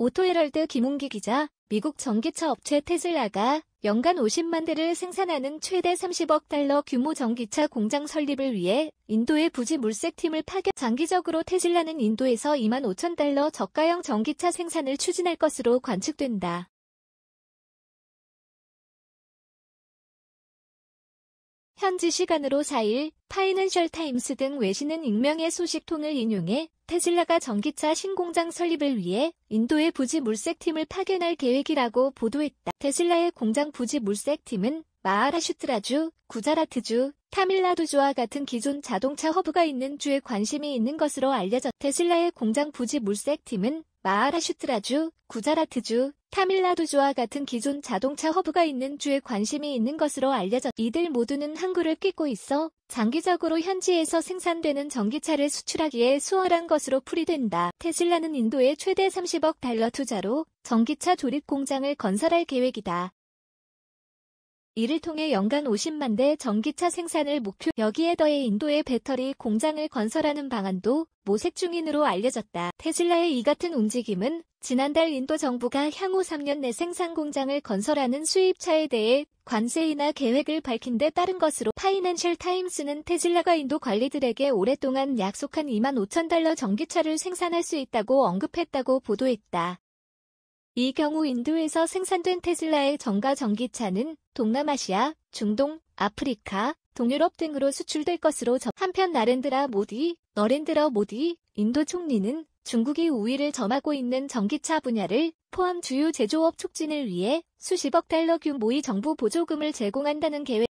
오토헤럴드 김웅기 기자, 미국 전기차 업체 테슬라가 연간 50만 대를 생산하는 최대 30억 달러 규모 전기차 공장 설립을 위해 인도의 부지 물색팀을 파견 장기적으로 테슬라는 인도에서 2만 5천 달러 저가형 전기차 생산을 추진할 것으로 관측된다. 현지 시간으로 4일 파이낸셜 타임스 등 외신은 익명의 소식통을 인용해 테슬라가 전기차 신공장 설립을 위해 인도의 부지 물색팀을 파견할 계획이라고 보도했다. 테슬라의 공장 부지 물색팀은 마하라슈트라주, 구자라트주, 타밀라두주와 같은 기존 자동차 허브가 있는 주에 관심이 있는 것으로 알려졌. 테슬라의 공장 부지 물색팀은 마하라슈트라주, 구자라트주, 타밀라두주와 같은 기존 자동차 허브가 있는 주에 관심이 있는 것으로 알려졌 이들 모두는 항구를 끼고 있어 장기적으로 현지에서 생산되는 전기차를 수출하기에 수월한 것으로 풀이된다. 테슬라는 인도에 최대 30억 달러 투자로 전기차 조립 공장을 건설할 계획이다. 이를 통해 연간 50만 대 전기차 생산을 목표 여기에 더해 인도의 배터리 공장을 건설하는 방안도 모색 중인으로 알려졌다. 테슬라의 이 같은 움직임은 지난달 인도 정부가 향후 3년 내 생산 공장을 건설하는 수입차에 대해 관세이나 계획을 밝힌 데 따른 것으로 파이낸셜 타임스는 테슬라가 인도 관리들에게 오랫동안 약속한 2만 5천 달러 전기차를 생산할 수 있다고 언급했다고 보도했다. 이 경우 인도에서 생산된 테슬라의 전가 전기차는 동남아시아, 중동, 아프리카, 동유럽 등으로 수출될 것으로 전... 한편 나렌드라 모디, 너렌드라 모디, 인도 총리는 중국이 우위를 점하고 있는 전기차 분야를 포함 주요 제조업 촉진을 위해 수십억 달러 규모의 정부 보조금을 제공한다는 계획